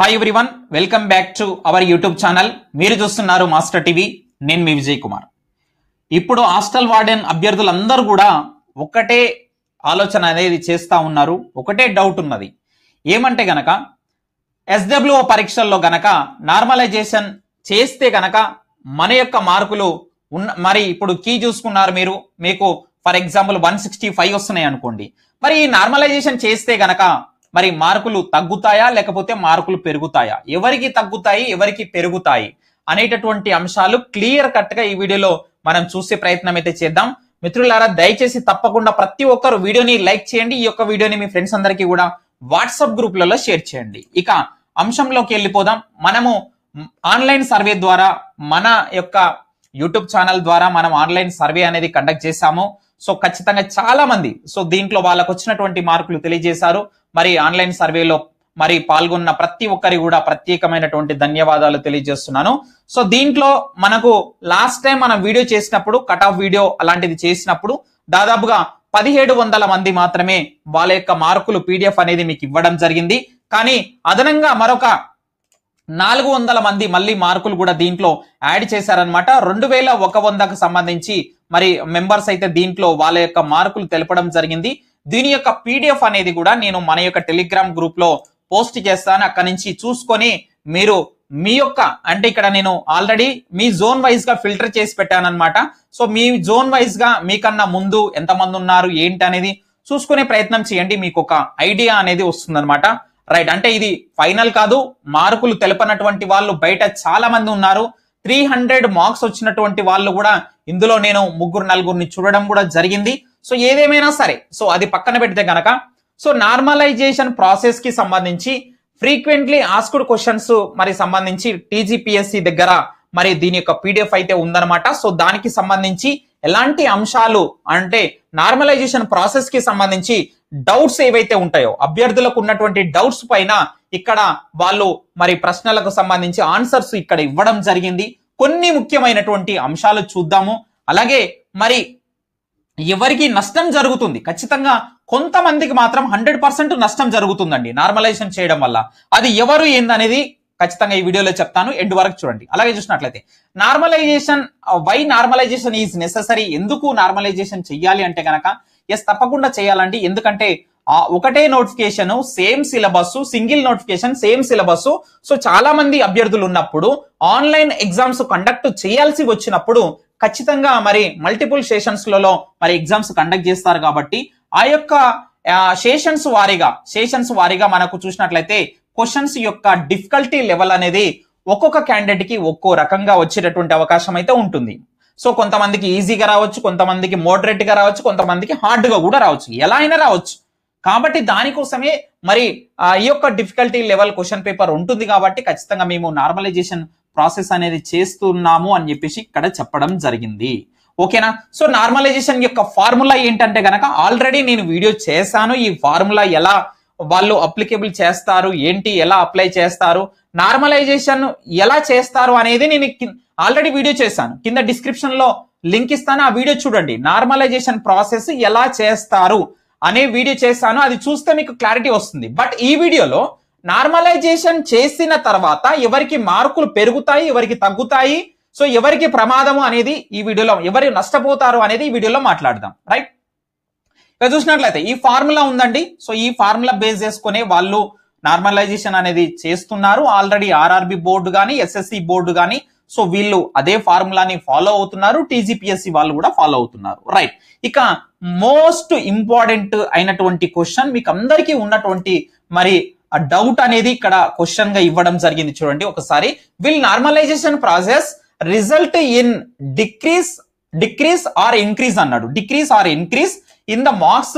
hi everyone welcome back to our YouTube channel మీరు చూస్తున్నారు master TV నేను మీ విజయ్ కుమార్ ఇప్పుడు హాస్టల్ వార్డెన్ అభ్యర్థులందరూ కూడా ఒకటే ఆలోచన అనేది చేస్తూ ఉన్నారు ఒకటే డౌట్ ఉన్నది ఏమంటే గనక ఎస్డబ్ల్యూఓ పరీక్షల్లో గనక నార్మలైజేషన్ చేస్తే గనక మన యొక్క మార్కులు ఉన్న మరి ఇప్పుడు కీ చూసుకున్నారు మీరు మీకు for example one sixty five వస్తున్నాయి అనుకోండి మరి ఈ నార్మలైజేషన్ చేస్తే గనక మరి మార్కులు తగ్గుతాయా లేకపోతే మార్కులు పెరుగుతాయా ఎవరికి తగ్గుతాయి ఎవరికి పెరుగుతాయి అనేటటువంటి అంశాలు క్లియర్ కట్ గా ఈ వీడియోలో మనం చూసే ప్రయత్నం అయితే చేద్దాం మిత్రులారా దయచేసి తప్పకుండా ప్రతి ఒక్కరు వీడియోని లైక్ చేయండి ఈ యొక్క వీడియోని మీ ఫ్రెండ్స్ అందరికీ కూడా వాట్సాప్ గ్రూప్లలో షేర్ చేయండి ఇక అంశంలోకి వెళ్ళిపోదాం మనము ఆన్లైన్ సర్వే ద్వారా మన యొక్క యూట్యూబ్ ఛానల్ ద్వారా మనం ఆన్లైన్ సర్వే అనేది కండక్ట్ చేశాము సో ఖచ్చితంగా చాలా మంది సో దీంట్లో వాళ్ళకు వచ్చినటువంటి మార్కులు తెలియజేశారు మరి ఆన్లైన్ సర్వేలో మరి పాల్గొన్న ప్రతి ఒక్కరి కూడా ప్రత్యేకమైనటువంటి ధన్యవాదాలు తెలియజేస్తున్నాను సో దీంట్లో మనకు లాస్ట్ టైం మనం వీడియో చేసినప్పుడు కట్ ఆఫ్ వీడియో అలాంటిది చేసినప్పుడు దాదాపుగా పదిహేడు వందల మంది మాత్రమే వాళ్ళ యొక్క మార్కులు పీడిఎఫ్ అనేది మీకు ఇవ్వడం జరిగింది కానీ అదనంగా మరొక నాలుగు వందల మంది మళ్ళీ మార్కులు కూడా దీంట్లో యాడ్ చేశారనమాట రెండు వేల ఒక వందకు సంబంధించి మరి మెంబర్స్ అయితే దీంట్లో వాళ్ళ యొక్క మార్కులు తెలపడం జరిగింది దీని యొక్క పీడిఎఫ్ అనేది కూడా నేను మన యొక్క టెలిగ్రామ్ గ్రూప్ లో పోస్ట్ చేస్తాను అక్కడ నుంచి చూసుకొని మీరు మీ యొక్క అంటే ఇక్కడ నేను ఆల్రెడీ మీ జోన్ వైజ్ గా ఫిల్టర్ చేసి పెట్టానమాట సో మీ జోన్ వైజ్ గా మీకన్నా ముందు ఎంతమంది ఉన్నారు ఏంటి అనేది చూసుకునే ప్రయత్నం చేయండి మీకు ఒక ఐడియా అనేది అనమాట రైట్ అంటే ఇది ఫైనల్ కాదు మార్కులు తెలపనటువంటి వాళ్ళు బయట చాలా మంది ఉన్నారు త్రీ హండ్రెడ్ మార్క్స్ వచ్చినటువంటి వాళ్ళు కూడా ఇందులో నేను ముగ్గురు నలుగురిని చూడడం కూడా జరిగింది సో ఏదేమైనా సరే సో అది పక్కన పెడితే కనుక సో నార్మలైజేషన్ ప్రాసెస్కి సంబంధించి ఫ్రీక్వెంట్లీ ఆస్కుడ్ క్వశ్చన్స్ మరి సంబంధించి టీజీపీఎస్సి దగ్గర మరి దీని యొక్క పీడిఎఫ్ అయితే ఉందన్నమాట సో దానికి సంబంధించి ఎలాంటి అంశాలు అంటే నార్మలైజేషన్ ప్రాసెస్ కి సంబంధించి డౌట్స్ ఏవైతే ఉంటాయో అభ్యర్థులకు ఉన్నటువంటి డౌట్స్ పైన ఇక్కడ వాళ్ళు మరి ప్రశ్నలకు సంబంధించి ఆన్సర్స్ ఇక్కడ ఇవ్వడం జరిగింది కొన్ని ముఖ్యమైనటువంటి అంశాలు చూద్దాము అలాగే మరి ఎవరికి నష్టం జరుగుతుంది ఖచ్చితంగా కొంతమందికి మాత్రం హండ్రెడ్ పర్సెంట్ నష్టం జరుగుతుందండి నార్మలైజేషన్ చేయడం వల్ల అది ఎవరు ఏందనేది ఖచ్చితంగా ఈ వీడియోలో చెప్తాను ఎండ్ వరకు చూడండి అలాగే చూసినట్లయితే normalisation why normalisation is necessary ఎందుకు నార్మలైజేషన్ చెయ్యాలి అంటే కనుక ఎస్ తప్పకుండా చేయాలండి ఎందుకంటే ఆ ఒకటే notification same syllabus single notification same syllabus so చాలా మంది అభ్యర్థులు ఉన్నప్పుడు ఆన్లైన్ ఎగ్జామ్స్ కండక్ట్ చేయాల్సి వచ్చినప్పుడు ఖచ్చితంగా మరి మల్టిపుల్ సెషన్స్లలో మరి ఎగ్జామ్స్ కండక్ట్ చేస్తారు కాబట్టి ఆ యొక్క సెషన్స్ వారీగా సెషన్స్ వారీగా మనకు చూసినట్లయితే క్వశ్చన్స్ యొక్క డిఫికల్టీ లెవెల్ అనేది ఒక్కొక్క క్యాండిడేట్ కి ఒక్కో రకంగా వచ్చేటటువంటి అవకాశం అయితే ఉంటుంది సో కొంతమందికి ఈజీగా రావచ్చు కొంతమందికి మోడరేట్ గా రావచ్చు కొంతమందికి హార్డ్గా కూడా రావచ్చు ఎలా అయినా రావచ్చు కాబట్టి దానికోసమే మరి ఈ యొక్క డిఫికల్టీ లెవెల్ క్వశ్చన్ పేపర్ ఉంటుంది కాబట్టి ఖచ్చితంగా మేము నార్మలైజేషన్ ప్రాసెస్ అనేది చేస్తున్నాము అని చెప్పేసి ఇక్కడ చెప్పడం జరిగింది ఓకేనా సో నార్మలైజేషన్ యొక్క ఫార్ములా ఏంటంటే కనుక ఆల్రెడీ నేను వీడియో చేశాను ఈ ఫార్ములా ఎలా వాళ్ళు అప్లికేబుల్ చేస్తారు ఏంటి ఎలా అప్లై చేస్తారు నార్మలైజేషన్ ఎలా చేస్తారు అనేది నేను ఆల్రెడీ వీడియో చేశాను కింద డిస్క్రిప్షన్ లో లింక్ ఇస్తాను ఆ వీడియో చూడండి నార్మలైజేషన్ ప్రాసెస్ ఎలా చేస్తారు అనే వీడియో చేశాను అది చూస్తే మీకు క్లారిటీ వస్తుంది బట్ ఈ వీడియోలో నార్మలైజేషన్ చేసిన తర్వాత ఎవరికి మార్కులు పెరుగుతాయి ఎవరికి తగ్గుతాయి సో ఎవరికి ప్రమాదము అనేది ఈ వీడియోలో ఎవరు నష్టపోతారు అనేది ఈ వీడియోలో మాట్లాడదాం రైట్ ఇక్కడ చూసినట్లయితే ఈ ఫార్ములా ఉందండి సో ఈ ఫార్ములా బేస్ చేసుకునే వాళ్ళు నార్మలైజేషన్ అనేది చేస్తున్నారు ఆల్రెడీ ఆర్ఆర్బి బోర్డు కానీ ఎస్ఎస్సి బోర్డు కానీ సో వీళ్ళు అదే ఫార్ములాని ఫాలో అవుతున్నారు టీజీపీఎస్సి వాళ్ళు కూడా ఫాలో అవుతున్నారు రైట్ ఇక మోస్ట్ ఇంపార్టెంట్ అయినటువంటి క్వశ్చన్ మీకు అందరికీ ఉన్నటువంటి మరి ఆ డౌట్ అనేది ఇక్కడ క్వశ్చన్ గా ఇవ్వడం జరిగింది చూడండి ఒకసారి will normalisation process result in decrease decrease or increase అన్నాడు decrease or increase in the marks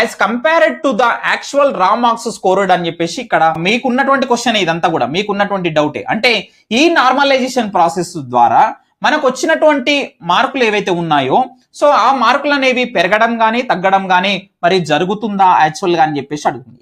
as compared to the actual raw marks scored అని చెప్పేసి ఇక్కడ మీకున్నటువంటి క్వశ్చన్ ఇదంతా కూడా మీకున్నటువంటి డౌటే అంటే ఈ నార్మలైజేషన్ ప్రాసెస్ ద్వారా మనకు వచ్చినటువంటి మార్కులు ఏవైతే ఉన్నాయో సో ఆ మార్కులు అనేవి పెరగడం కానీ తగ్గడం కానీ మరి జరుగుతుందా యాక్చువల్ గా అని చెప్పేసి అడుగుతుంది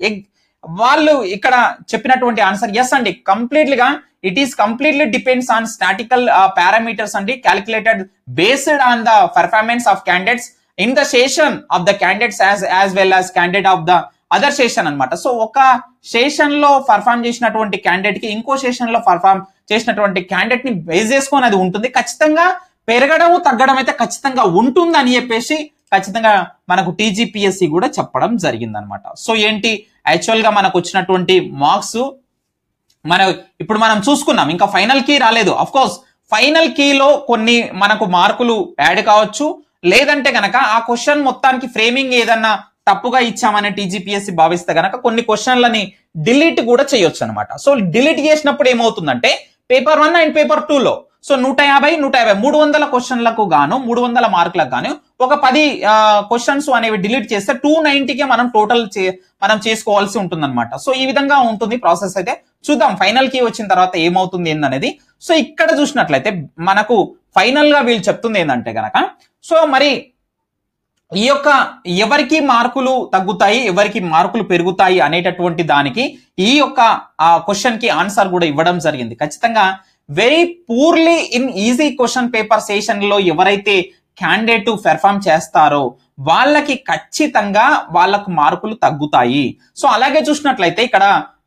వాళ్ళు ఇక్కడ చెప్పినటువంటి ఆన్సర్ ఎస్ అండి కంప్లీట్లీ గా it is completely depends on statical parameters అండి calculated based on the performance of candidates in the session of the candidates as as well as candidate of the other session అనమాట so ఒక session లో perform చేసినటువంటి candidate కి ఇంకో సేషన్ లో perform చేసినటువంటి candidate ని బేస్ చేసుకొని అది ఉంటుంది ఖచ్చితంగా పెరగడం తగ్గడం అయితే ఖచ్చితంగా ఉంటుంది అని చెప్పేసి ఖచ్చితంగా మనకు టీజీపీఎస్సి కూడా చెప్పడం జరిగిందనమాట సో ఏంటి యాక్చువల్గా మనకు వచ్చినటువంటి మార్క్స్ మన ఇప్పుడు మనం చూసుకున్నాం ఇంకా ఫైనల్ కీ రాలేదు అఫ్ కోర్స్ ఫైనల్ కీలో కొన్ని మనకు మార్కులు యాడ్ కావచ్చు లేదంటే గనక ఆ క్వశ్చన్ మొత్తానికి ఫ్రేమింగ్ ఏదన్నా తప్పుగా ఇచ్చామని టీజీపీఎస్సీ భావిస్తే గనక కొన్ని క్వశ్చన్లని డిలీట్ కూడా చేయొచ్చు అనమాట సో డిలీట్ చేసినప్పుడు ఏమవుతుందంటే పేపర్ వన్ అండ్ పేపర్ టూలో సో నూట యాభై నూట యాభై మూడు వందల క్వశ్చన్లకు గాను మూడు వందల మార్కులకు గాను ఒక పది క్వశ్చన్స్ అనేవి డిలీట్ చేస్తే టూ నైన్టీకే మనం టోటల్ మనం చేసుకోవాల్సి ఉంటుందన్నమాట సో ఈ విధంగా ఉంటుంది ప్రాసెస్ అయితే చూద్దాం ఫైనల్ కి వచ్చిన తర్వాత ఏమవుతుంది ఏందనేది సో ఇక్కడ చూసినట్లయితే మనకు ఫైనల్ గా వీళ్ళు చెప్తుంది ఏంటంటే కనుక సో మరి ఈ యొక్క ఎవరికి మార్కులు తగ్గుతాయి ఎవరికి మార్కులు పెరుగుతాయి అనేటటువంటి దానికి ఈ యొక్క ఆ క్వశ్చన్ కి ఆన్సర్ కూడా ఇవ్వడం జరిగింది ఖచ్చితంగా very poorly in easy question paper session లో ఎవరైతే క్యాండిడేట్ పెర్ఫామ్ చేస్తారో వాళ్ళకి ఖచ్చితంగా వాళ్ళకు మార్కులు తగ్గుతాయి సో అలాగే చూసినట్లయితే ఇక్కడ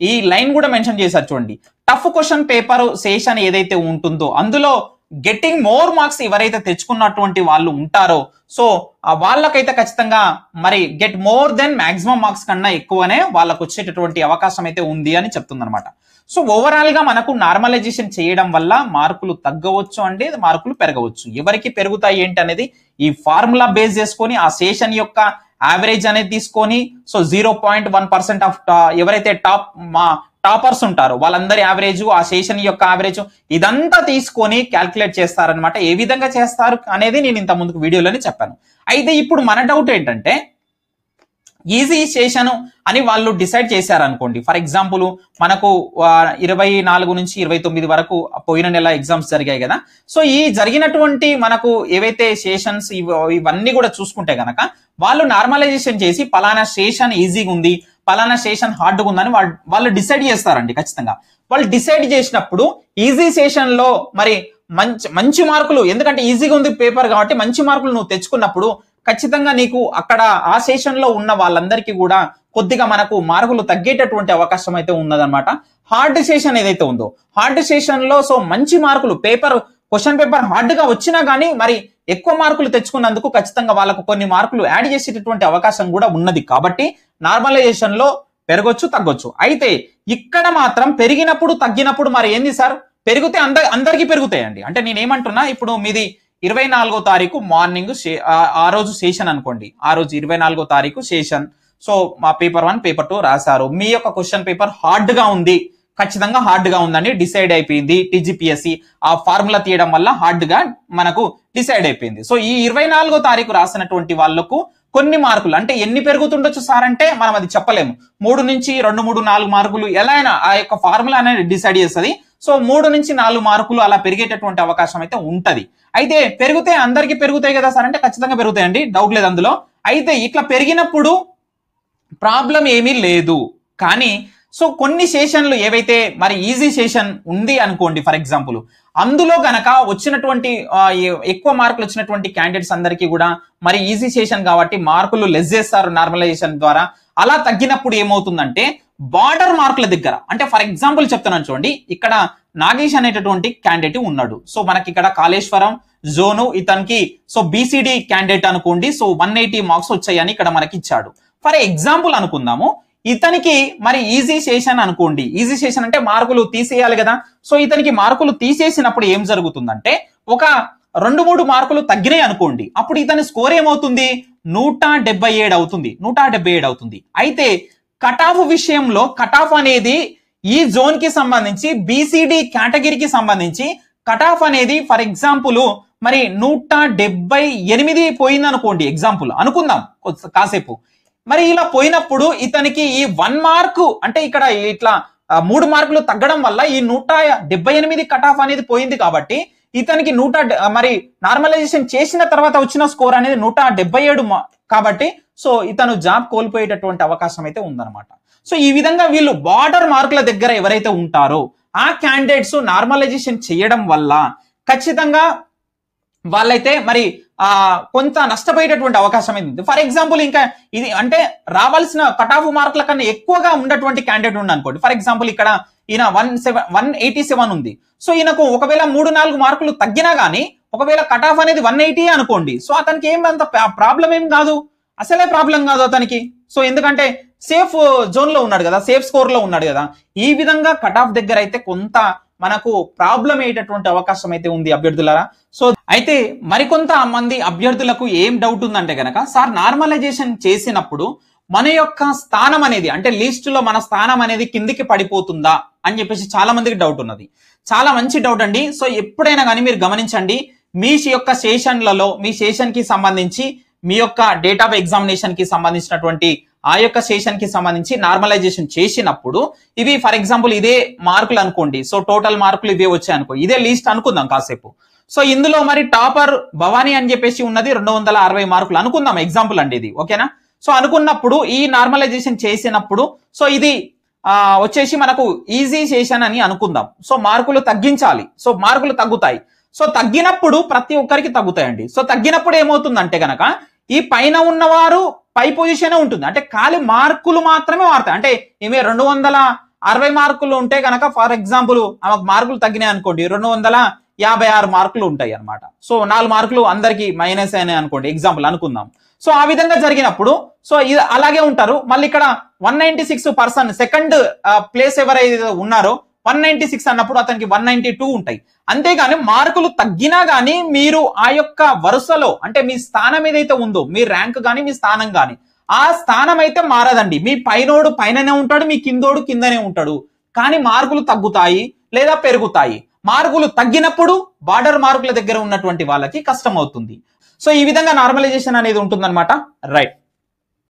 ఈ లైన్ కూడా మెన్షన్ చేశారు చూడండి టఫ్ క్వశ్చన్ పేపర్ సెషన్ ఏదైతే ఉంటుందో అందులో గెట్టింగ్ మోర్ మార్క్స్ ఎవరైతే తెచ్చుకున్నటువంటి వాళ్ళు ఉంటారో సో వాళ్ళకైతే ఖచ్చితంగా మరి get more then maximum marks కన్నా ఎక్కువనే వాళ్ళకు వచ్చేటటువంటి అవకాశం అయితే ఉంది అని చెప్తుందనమాట సో ఓవరాల్గా మనకు నార్మలైజేషన్ చేయడం వల్ల మార్కులు తగ్గవచ్చు అంటే మార్కులు పెరగవచ్చు ఎవరికి పెరుగుతాయి ఏంటి అనేది ఈ ఫార్ములా బేస్ చేసుకొని ఆ సేషన్ యొక్క యావరేజ్ అనేది తీసుకొని so zero point one percent of ఎవరైతే టాప్ మా టాపర్స్ ఉంటారో వాళ్ళందరి యావరేజ్ ఆ సెషన్ యొక్క యావరేజ్ ఇదంతా తీసుకొని క్యాల్కులేట్ చేస్తారనమాట ఏ విధంగా చేస్తారు అనేది నేను ఇంత ముందుకు వీడియోలోనే చెప్పాను అయితే ఇప్పుడు మన డౌట్ ఏంటంటే ఈజీ చేశాను అని వాళ్ళు డిసైడ్ చేశారనుకోండి ఫర్ ఎగ్జాంపుల్ మనకు ఇరవై నాలుగు నుంచి ఇరవై తొమ్మిది వరకు పోయిన నెల ఎగ్జామ్స్ జరిగాయి కదా సో ఈ జరిగినటువంటి మనకు ఏవైతే సెషన్స్ ఇవన్నీ కూడా చూసుకుంటే కనుక వాళ్ళు నార్మలైజేషన్ చేసి పలానా సేషన్ ఈజీగా ఉంది పలానా సేషన్ హార్డ్గా ఉందని వాళ్ళు వాళ్ళు డిసైడ్ చేస్తారండి ఖచ్చితంగా వాళ్ళు డిసైడ్ చేసినప్పుడు ఈజీ లో మరి మంచి మంచి మార్కులు ఎందుకంటే ఈజీగా ఉంది పేపర్ కాబట్టి మంచి మార్కులు నువ్వు తెచ్చుకున్నప్పుడు ఖచ్చితంగా నీకు అక్కడ ఆ సెషన్లో ఉన్న వాళ్ళందరికీ కూడా కొద్దిగా మనకు మార్కులు తగ్గేటటువంటి అవకాశం అయితే ఉన్నదనమాట హార్డ్ సేషన్ ఏదైతే ఉందో హార్డ్ సెషన్లో సో మంచి మార్కులు పేపర్ క్వశ్చన్ పేపర్ హార్డ్గా వచ్చినా కానీ మరి ఎక్కువ మార్కులు తెచ్చుకున్నందుకు ఖచ్చితంగా వాళ్ళకు కొన్ని మార్కులు యాడ్ చేసేటటువంటి అవకాశం కూడా ఉన్నది కాబట్టి నార్మలైజేషన్లో పెరగొచ్చు తగ్గొచ్చు అయితే ఇక్కడ మాత్రం పెరిగినప్పుడు తగ్గినప్పుడు మరి ఏంది సార్ పెరిగితే అంద అందరికీ పెరుగుతాయండి అంటే నేనేమంటున్నా ఇప్పుడు మీది ఇరవై నాలుగో తారీఖు మార్నింగ్ ఆ రోజు సేషన్ అనుకోండి ఆ రోజు ఇరవై నాలుగో తారీఖు సెషన్ సో మా పేపర్ వన్ పేపర్ టూ రాశారు మీ యొక్క క్వశ్చన్ పేపర్ హార్డ్గా ఉంది ఖచ్చితంగా హార్డ్గా ఉందని డిసైడ్ అయిపోయింది టీజీపీఎస్సి ఆ ఫార్ములా తీయడం వల్ల హార్డ్గా మనకు డిసైడ్ అయిపోయింది సో ఈ ఇరవై నాలుగో తారీఖు రాసినటువంటి వాళ్లకు కొన్ని మార్కులు అంటే ఎన్ని పెరుగుతుండొచ్చు సార్ అంటే మనం అది చెప్పలేము మూడు నుంచి రెండు మూడు నాలుగు మార్కులు ఎలా అయినా ఆ యొక్క ఫార్ములా అనేది డిసైడ్ చేస్తుంది సో మూడు నుంచి నాలుగు మార్కులు అలా పెరిగేటటువంటి అవకాశం అయితే ఉంటుంది అయితే పెరిగితే అందరికీ పెరుగుతాయి కదా సార్ అంటే ఖచ్చితంగా పెరుగుతాయండి డౌట్ లేదు అందులో అయితే ఇట్లా పెరిగినప్పుడు ప్రాబ్లం ఏమీ లేదు కానీ సో కొన్ని సెషన్లు ఏవైతే మరి ఈజీ సెషన్ ఉంది అనుకోండి ఫర్ ఎగ్జాంపుల్ అందులో గనక వచ్చినటువంటి ఎక్కువ మార్కులు వచ్చినటువంటి క్యాండిడేట్స్ అందరికీ కూడా మరి ఈజీ సెషన్ కాబట్టి మార్కులు లెస్ చేస్తారు నార్మలైజేషన్ ద్వారా అలా తగ్గినప్పుడు ఏమవుతుందంటే బార్డర్ మార్కుల దగ్గర అంటే ఫర్ ఎగ్జాంపుల్ చెప్తున్నాను చూడండి ఇక్కడ నాగేష్ అనేటటువంటి క్యాండిడేట్ ఉన్నాడు సో మనకి ఇక్కడ కాళేశ్వరం జోను ఇతనికి సో బీసీడీ క్యాండిడేట్ అనుకోండి సో వన్ ఎయిటీ మార్క్స్ వచ్చాయని ఇక్కడ మనకి ఇచ్చాడు ఫర్ ఎగ్జాంపుల్ అనుకుందాము ఇతనికి మరి ఈజీ సెషన్ అనుకోండి ఈజీ సెషన్ అంటే మార్కులు తీసేయాలి కదా సో ఇతనికి మార్కులు తీసేసినప్పుడు ఏం జరుగుతుందంటే ఒక రెండు మూడు మార్కులు తగ్గినాయి అనుకోండి అప్పుడు ఇతని స్కోర్ ఏమవుతుంది నూట డెబ్బై ఏడు అవుతుంది నూట డెబ్బై ఏడు అవుతుంది అయితే కట్ ఆఫ్ విషయంలో కట్ ఆఫ్ అనేది ఈ జోన్ కి సంబంధించి బీసీడీ కేటగిరీకి సంబంధించి కట్ ఆఫ్ అనేది ఫర్ ఎగ్జాంపుల్ మరి నూట డెబ్బై ఎనిమిది పోయిందనుకోండి ఎగ్జాంపుల్ అనుకుందాం కాసేపు మరి ఇలా పోయినప్పుడు ఇతనికి ఈ వన్ మార్కు అంటే ఇక్కడ ఇట్లా మూడు మార్కులు తగ్గడం వల్ల ఈ నూట డెబ్బై ఎనిమిది కట్ ఆఫ్ అనేది పోయింది కాబట్టి ఇతనికి నూట మరి నార్మలైజేషన్ చేసిన తర్వాత వచ్చిన స్కోర్ అనేది నూట డెబ్బై ఏడు కాబట్టి సో ఇతను జాబ్ కోల్పోయేటటువంటి అవకాశం అయితే ఉందన్నమాట సో ఈ విధంగా వీళ్ళు బార్డర్ మార్కుల దగ్గర ఎవరైతే ఉంటారో ఆ క్యాండిడేట్స్ నార్మలైజేషన్ చేయడం వల్ల ఖచ్చితంగా వాళ్ళైతే మరి ఆ కొంత నష్టపోయేటటువంటి అవకాశం అయితే ఉంది ఫర్ ఎగ్జాంపుల్ ఇంకా ఇది అంటే రావాల్సిన ఆఫ్ మార్కుల కన్నా ఎక్కువగా ఉన్నటువంటి క్యాండిడేట్ ఉంది అనుకోండి ఫర్ ఎగ్జాంపుల్ ఇక్కడ ఈయన one seven one eighty seven ఉంది సో ఈయనకు ఒకవేళ మూడు నాలుగు మార్కులు తగ్గినా కానీ ఒకవేళ కట్ ఆఫ్ అనేది వన్ ఎయిటీ అనుకోండి సో అతనికి ఏం అంత ప్రాబ్లం ఏం కాదు అసలే ప్రాబ్లం కాదు అతనికి సో ఎందుకంటే సేఫ్ జోన్లో ఉన్నాడు కదా సేఫ్ స్కోర్లో ఉన్నాడు కదా ఈ విధంగా కట్ ఆఫ్ దగ్గర అయితే కొంత మనకు ప్రాబ్లం అయ్యేటటువంటి అవకాశం అయితే ఉంది అభ్యర్థులరా సో అయితే మరికొంత మంది అభ్యర్థులకు ఏం డౌట్ ఉందంటే కనుక సార్ నార్మలైజేషన్ చేసినప్పుడు మన యొక్క స్థానం అనేది అంటే లిస్టులో మన స్థానం అనేది కిందికి పడిపోతుందా అని చెప్పేసి చాలా మందికి డౌట్ ఉన్నది చాలా మంచి డౌట్ అండి సో ఎప్పుడైనా కానీ మీరు గమనించండి మీ యొక్క సెషన్లలో మీ కి సంబంధించి మీ యొక్క డేట్ ఆఫ్ ఎగ్జామినేషన్కి సంబంధించినటువంటి ఆ యొక్క కి సంబంధించి నార్మలైజేషన్ చేసినప్పుడు ఇవి ఫర్ ఎగ్జాంపుల్ ఇదే మార్కులు అనుకోండి సో టోటల్ మార్కులు ఇవే వచ్చాయి అనుకో ఇదే లిస్ట్ అనుకుందాం కాసేపు సో ఇందులో మరి టాపర్ భవానీ అని చెప్పేసి ఉన్నది రెండు వందల అరవై మార్కులు అనుకుందాం ఎగ్జాంపుల్ అండి ఇది ఓకేనా సో అనుకున్నప్పుడు ఈ నార్మలైజేషన్ చేసినప్పుడు సో ఇది వచ్చేసి మనకు ఈజీ సెషన్ అని అనుకుందాం సో మార్కులు తగ్గించాలి సో మార్కులు తగ్గుతాయి సో తగ్గినప్పుడు ప్రతి ఒక్కరికి తగ్గుతాయండి సో తగ్గినప్పుడు ఏమవుతుందంటే కనుక ఈ పైన ఉన్నవారు పై పొజిషనే ఉంటుంది అంటే ఖాళీ మార్కులు మాత్రమే మారుతాయి అంటే ఈమె రెండు వందల అరవై మార్కులు ఉంటే కనుక ఫర్ ఎగ్జాంపుల్ ఆమెకు మార్కులు తగ్గినాయి అనుకోండి రెండు వందల యాభై ఆరు మార్కులు ఉంటాయి అనమాట సో నాలుగు మార్కులు అందరికీ మైనస్ అయినాయి అనుకోండి ఎగ్జాంపుల్ అనుకుందాం సో ఆ విధంగా జరిగినప్పుడు సో ఇది అలాగే ఉంటారు మళ్ళీ ఇక్కడ one ninety six person second place ఎవరైతే ఉన్నారో వన్ నైన్టీ సిక్స్ అన్నప్పుడు అతనికి వన్ నైన్టీ టూ ఉంటాయి అంతేగాని మార్కులు తగ్గినా కానీ మీరు ఆ యొక్క వరుసలో అంటే మీ స్థానం ఏదైతే ఉందో మీ ర్యాంక్ కానీ మీ స్థానం కానీ ఆ స్థానం అయితే మారదండి మీ పైనోడు పైననే ఉంటాడు మీ కిందోడు కిందనే ఉంటాడు కానీ మార్కులు తగ్గుతాయి లేదా పెరుగుతాయి మార్కులు తగ్గినప్పుడు బార్డర్ మార్కుల దగ్గర ఉన్నటువంటి వాళ్ళకి కష్టం అవుతుంది సో ఈ విధంగా నార్మలైజేషన్ అనేది ఉంటుందన్నమాట రైట్